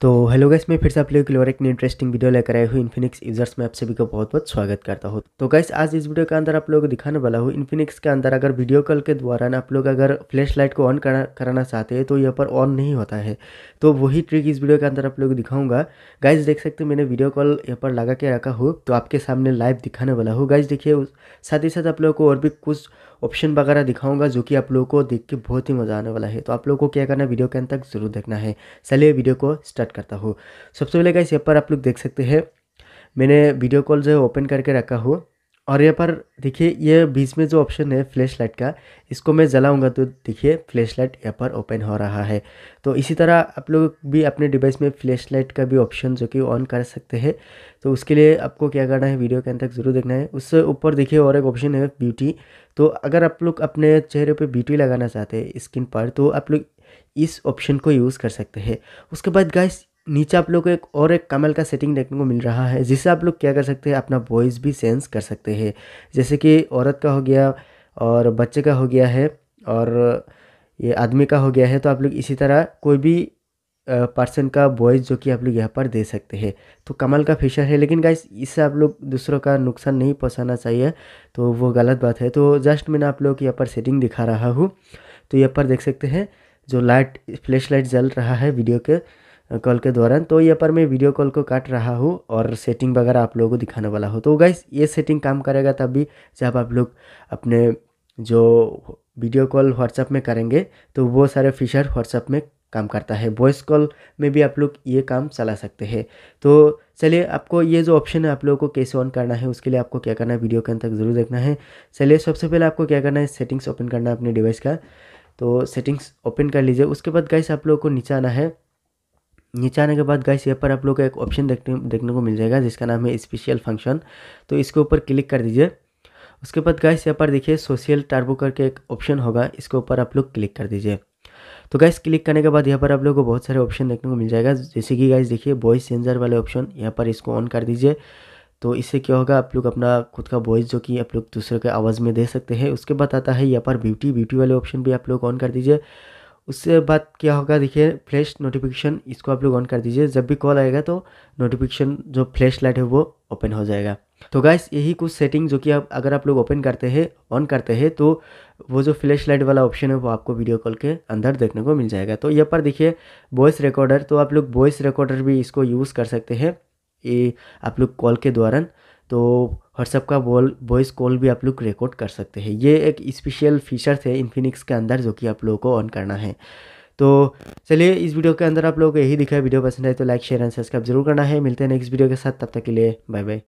तो hello guys मैं फिर से आप लोगों के लिए और एक इंटरेस्टिंग वीडियो लेकर आया हूँ इन्फिनिक्स यूजर्स में आप सभी का बहुत बहुत स्वागत करता हूँ तो गैस आज इस वीडियो के अंदर आप लोगों को दिखाने वाला हूँ इन्फिनिक्स के अंदर अगर वीडियो कॉल के द्वारा आप लोग अगर फ्लैश लाइट को ऑन कराना चाहते हैं तो यहाँ पर ऑन नहीं होता है तो वही ट्रिक इस वीडियो के अंदर आप लोग दिखाऊंगा गाइज देख सकते मैंने वीडियो कॉल यहाँ पर लगा के रखा हूँ तो आपके सामने लाइव दिखाने वाला हूँ गाइज देखिए साथ ही साथ आप लोगों को और भी कुछ ऑप्शन वगैरह दिखाऊंगा जो कि आप लोगों को देख के बहुत ही मज़ा आने वाला है तो आप लोगों को क्या करना है वीडियो के अंत तक जरूर देखना है चलिए वीडियो को स्टार्ट स्टार्ट करता हूँ सबसे पहले गाइस यहाँ पर आप लोग देख सकते हैं मैंने वीडियो कॉल जो है ओपन करके रखा हूँ और यहाँ पर देखिए ये बीच में जो ऑप्शन है फ्लैश लाइट का इसको मैं जलाऊंगा तो देखिए फ्लैश लाइट यहाँ पर ओपन हो रहा है तो इसी तरह आप लोग भी अपने डिवाइस में फ्लैश लाइट का भी ऑप्शन जो कि ऑन कर सकते हैं तो उसके लिए आपको क्या करना है वीडियो के अंदर ज़रूर देखना है उससे ऊपर देखिए और एक ऑप्शन है ब्यूटी तो अगर आप लोग अपने चेहरे पर ब्यूटी लगाना चाहते हैं स्किन पर तो आप लोग इस ऑप्शन को यूज़ कर सकते हैं उसके बाद गाइस नीचे आप लोग को एक और एक कमल का सेटिंग देखने को मिल रहा है जिससे आप लोग क्या कर सकते हैं अपना वॉइस भी सेंस कर सकते हैं जैसे कि औरत का हो गया और बच्चे का हो गया है और ये आदमी का हो गया है तो आप लोग इसी तरह कोई भी पर्सन का वॉइस जो कि आप लोग यहाँ पर दे सकते हैं तो कमल का फीचर है लेकिन गाइस इससे आप लोग दूसरों का नुकसान नहीं पहुँचाना चाहिए तो वो गलत बात है तो जस्ट मैंने आप लोग यहाँ पर सेटिंग दिखा रहा हूँ तो यहाँ पर देख सकते हैं जो लाइट फ्लैश लाइट जल रहा है वीडियो के कॉल के दौरान तो यहाँ पर मैं वीडियो कॉल को काट रहा हूँ और सेटिंग वगैरह आप लोगों को दिखाने वाला हूँ तो गाइस ये सेटिंग काम करेगा तब भी जब आप लोग अपने जो वीडियो कॉल व्हाट्सएप में करेंगे तो वो सारे फीचर व्हाट्सएप में काम करता है वॉइस कॉल में भी आप लोग ये काम चला सकते हैं तो चलिए आपको ये जो ऑप्शन है आप लोगों को कैसे ऑन करना है उसके लिए आपको क्या करना है वीडियो के अंत तक ज़रूर देखना है चलिए सबसे पहले आपको क्या करना है सेटिंग्स ओपन करना है अपने डिवाइस का तो सेटिंग्स ओपन कर लीजिए उसके बाद गाइस आप लोगों को नीचे आना है नीचे आने के बाद गाइस यहाँ पर आप लोग को एक ऑप्शन देखने देखने को मिल जाएगा जिसका नाम है स्पेशल फंक्शन तो इसके ऊपर क्लिक कर दीजिए उसके बाद गाइस यहाँ पर देखिए सोशल टर्बो करके एक ऑप्शन होगा इसके ऊपर आप लोग क्लिक कर दीजिए तो गाइस क्लिक करने के बाद यहाँ पर आप लोगों को बहुत सारे ऑप्शन देखने को मिल जाएगा जैसे कि गाइस देखिए वॉइस चेंजर वाले ऑप्शन यहाँ पर इसको ऑन कर दीजिए तो इससे क्या होगा आप लोग अपना खुद का वॉइस जो कि आप लोग दूसरे के आवाज़ में दे सकते हैं उसके बाद आता है यहाँ पर ब्यूटी ब्यूटी वाले ऑप्शन भी आप लोग ऑन कर दीजिए उससे बाद क्या होगा देखिए फ्लैश नोटिफिकेशन इसको आप लोग ऑन कर दीजिए जब भी कॉल आएगा तो नोटिफिकेशन जो फ्लैश लाइट है वो ओपन हो जाएगा तो गाइस यही कुछ सेटिंग जो कि आप अगर आप लोग ओपन करते हैं ऑन करते हैं तो वो जो फ्लैश लाइट वाला ऑप्शन है वो आपको वीडियो कॉल के अंदर देखने को मिल जाएगा तो यहाँ पर देखिए वॉइस रिकॉर्डर तो आप लोग वॉइस रिकॉर्डर भी इसको यूज़ कर सकते हैं ये आप लोग कॉल के दौरान तो व्हाट्सअप का वॉल वॉइस कॉल भी आप लोग रिकॉर्ड कर सकते हैं ये एक स्पेशल फीचर्स है इन्फिनिक्स के अंदर जो कि आप लोगों को ऑन करना है तो चलिए इस वीडियो के अंदर आप लोगों को यही दिखाया वीडियो पसंद आए तो लाइक शेयर एंड सब्सक्राइब जरूर करना है मिलते हैं नेक्स्ट वीडियो के साथ तब तक के लिए बाय बाय